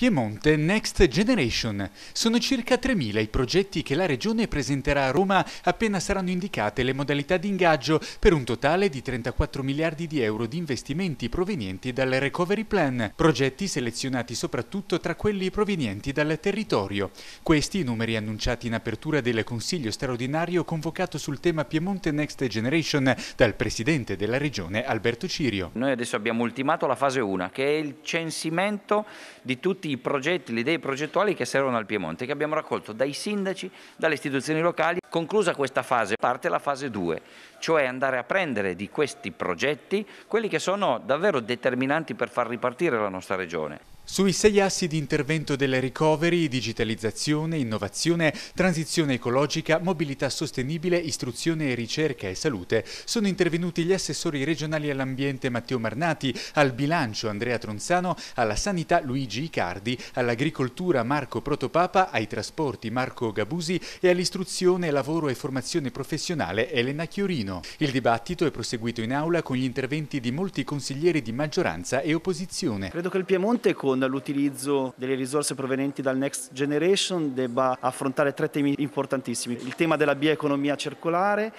Piemonte Next Generation. Sono circa 3.000 i progetti che la Regione presenterà a Roma appena saranno indicate le modalità di ingaggio per un totale di 34 miliardi di euro di investimenti provenienti dal Recovery Plan, progetti selezionati soprattutto tra quelli provenienti dal territorio. Questi i numeri annunciati in apertura del Consiglio straordinario convocato sul tema Piemonte Next Generation dal Presidente della Regione Alberto Cirio. Noi adesso abbiamo ultimato la fase 1 che è il censimento di tutti i progetti, le idee progettuali che servono al Piemonte, che abbiamo raccolto dai sindaci, dalle istituzioni locali. Conclusa questa fase parte la fase 2, cioè andare a prendere di questi progetti quelli che sono davvero determinanti per far ripartire la nostra regione. Sui sei assi di intervento del recovery, digitalizzazione, innovazione, transizione ecologica, mobilità sostenibile, istruzione e ricerca e salute, sono intervenuti gli assessori regionali all'ambiente Matteo Marnati, al bilancio Andrea Tronzano, alla sanità Luigi Icardi, all'agricoltura Marco Protopapa, ai trasporti Marco Gabusi e all'istruzione la Lavoro e Formazione Professionale Elena Chiorino. Il dibattito è proseguito in aula con gli interventi di molti consiglieri di maggioranza e opposizione. Credo che il Piemonte con l'utilizzo delle risorse provenienti dal Next Generation debba affrontare tre temi importantissimi. Il tema della bioeconomia circolare,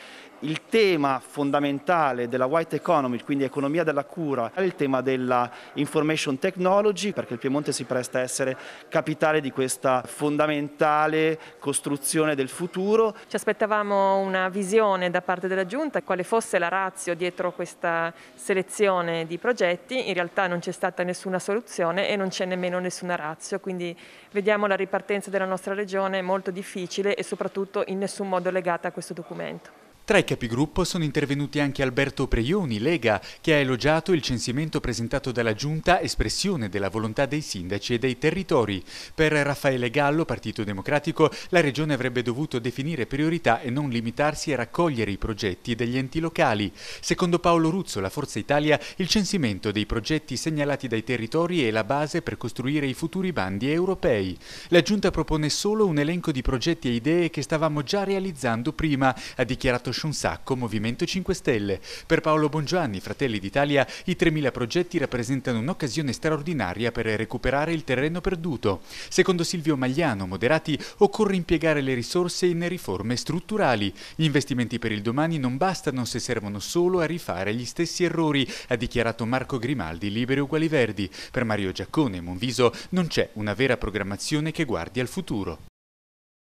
il tema fondamentale della white economy, quindi economia della cura, è il tema della information technology, perché il Piemonte si presta a essere capitale di questa fondamentale costruzione del futuro. Ci aspettavamo una visione da parte della Giunta, quale fosse la razio dietro questa selezione di progetti, in realtà non c'è stata nessuna soluzione e non c'è nemmeno nessuna razio, quindi vediamo la ripartenza della nostra regione molto difficile e soprattutto in nessun modo legata a questo documento. Tra i capigruppo sono intervenuti anche Alberto Preioni, Lega, che ha elogiato il censimento presentato dalla Giunta, espressione della volontà dei sindaci e dei territori. Per Raffaele Gallo, Partito Democratico, la Regione avrebbe dovuto definire priorità e non limitarsi a raccogliere i progetti degli enti locali. Secondo Paolo Ruzzo, la Forza Italia, il censimento dei progetti segnalati dai territori è la base per costruire i futuri bandi europei. La Giunta propone solo un elenco di progetti e idee che stavamo già realizzando prima, ha dichiarato Renato Scionsacco, Movimento 5 Stelle. Per Paolo Bongianni, Fratelli d'Italia, i 3.000 progetti rappresentano un'occasione straordinaria per recuperare il terreno perduto. Secondo Silvio Magliano, Moderati, occorre impiegare le risorse in riforme strutturali. Gli investimenti per il domani non bastano se servono solo a rifare gli stessi errori, ha dichiarato Marco Grimaldi, Liberi Uguali Verdi. Per Mario Giaccone, Monviso, non c'è una vera programmazione che guardi al futuro.